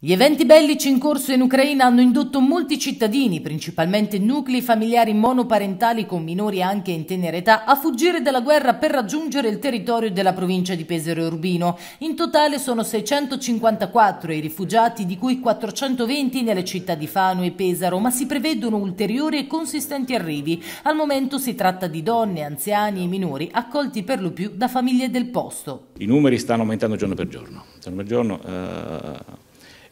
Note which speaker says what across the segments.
Speaker 1: Gli eventi bellici in corso in Ucraina hanno indotto molti cittadini, principalmente nuclei familiari monoparentali con minori anche in tenera età, a fuggire dalla guerra per raggiungere il territorio della provincia di Pesaro e Urbino. In totale sono 654 i rifugiati, di cui 420 nelle città di Fano e Pesaro, ma si prevedono ulteriori e consistenti arrivi. Al momento si tratta di donne, anziani e minori, accolti per lo più da famiglie del posto.
Speaker 2: I numeri stanno aumentando giorno per giorno. Giorno per giorno eh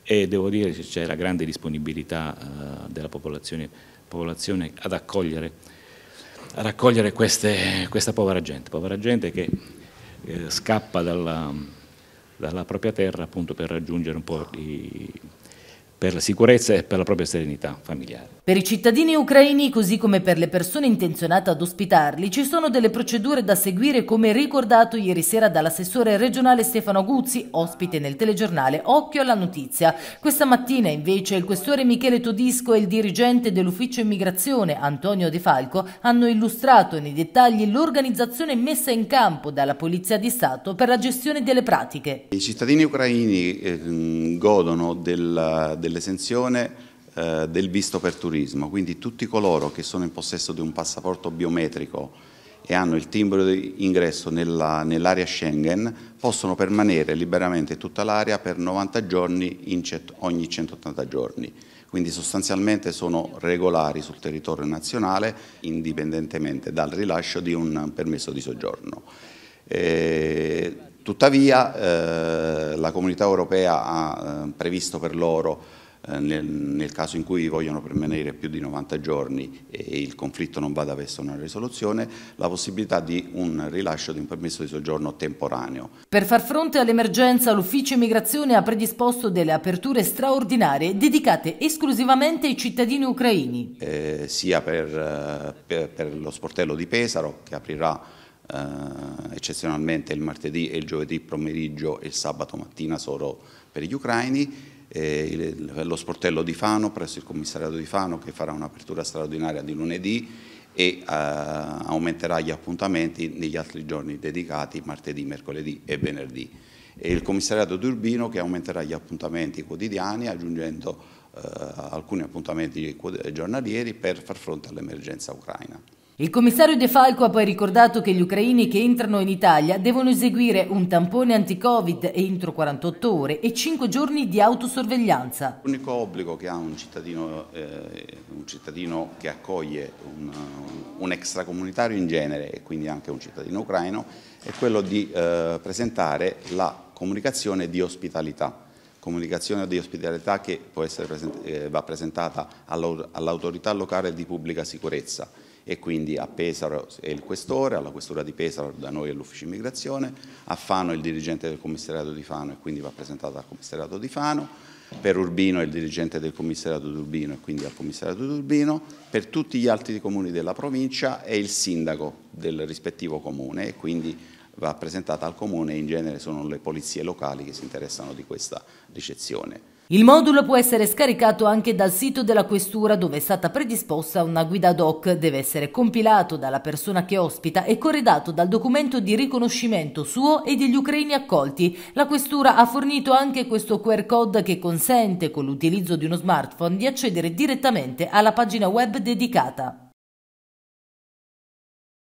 Speaker 2: e devo dire che c'è la grande disponibilità eh, della popolazione, popolazione ad accogliere, a raccogliere queste, questa povera gente, povera gente che eh, scappa dalla, dalla propria terra appunto per raggiungere un po' i per la sicurezza e per la propria serenità familiare.
Speaker 1: Per i cittadini ucraini, così come per le persone intenzionate ad ospitarli, ci sono delle procedure da seguire come ricordato ieri sera dall'assessore regionale Stefano Guzzi, ospite nel telegiornale Occhio alla Notizia. Questa mattina invece il questore Michele Todisco e il dirigente dell'ufficio immigrazione Antonio De Falco hanno illustrato nei dettagli l'organizzazione messa in campo dalla Polizia di Stato per la gestione delle pratiche.
Speaker 3: I cittadini ucraini eh, godono del, dell'esenzione eh, del visto per turismo, quindi tutti coloro che sono in possesso di un passaporto biometrico e hanno il timbro di ingresso nell'area nell Schengen possono permanere liberamente tutta l'area per 90 giorni ogni 180 giorni. Quindi sostanzialmente sono regolari sul territorio nazionale indipendentemente dal rilascio di un permesso di soggiorno. Eh, Tuttavia eh, la comunità europea ha eh, previsto per loro, eh, nel, nel, caso in cui vogliono permanere più di 90 giorni e il conflitto non vada verso una risoluzione, la possibilità di un rilascio di un permesso di soggiorno temporaneo.
Speaker 1: Per far fronte all'emergenza l'ufficio immigrazione ha predisposto delle aperture straordinarie dedicate esclusivamente ai cittadini ucraini.
Speaker 3: Eh, sia per, eh, per, per lo sportello di Pesaro che aprirà eh, eccezionalmente il martedì e il giovedì pomeriggio e il sabato mattina solo per gli ucraini. Eh, lo sportello di Fano presso il commissariato di Fano che farà un'apertura straordinaria di lunedì e eh, aumenterà gli appuntamenti negli altri giorni dedicati martedì, mercoledì e venerdì. E il commissariato di Urbino che aumenterà gli appuntamenti quotidiani aggiungendo eh, alcuni appuntamenti giornalieri per far fronte all'emergenza ucraina.
Speaker 1: Il commissario De Falco ha poi ricordato che gli ucraini che entrano in Italia devono eseguire un tampone anti-Covid entro 48 ore e 5 giorni di autosorveglianza.
Speaker 3: L'unico obbligo che ha un cittadino, eh, un cittadino che accoglie un, un, extracomunitario in genere e quindi anche un cittadino ucraino è quello di eh, presentare la comunicazione di ospitalità comunicazione di ospitalità che present eh, va presentata all'autorità locale di pubblica sicurezza e quindi a Pesaro è il questore, alla questura di Pesaro da noi è l'ufficio immigrazione, a Fano è il dirigente del commissariato di Fano e quindi va presentato al commissariato di Fano, per Urbino è il dirigente del commissariato di Urbino e quindi al commissariato di Urbino, per tutti gli altri comuni della provincia è il sindaco del rispettivo comune e quindi va presentata al Comune e in genere sono le polizie locali che si interessano di questa ricezione.
Speaker 1: Il modulo può essere scaricato anche dal sito della Questura dove è stata predisposta una guida ad hoc, deve essere compilato dalla persona che ospita e corredato dal documento di riconoscimento suo e degli ucraini accolti. La Questura ha fornito anche questo QR code che consente con l'utilizzo di uno smartphone di accedere direttamente alla pagina web dedicata.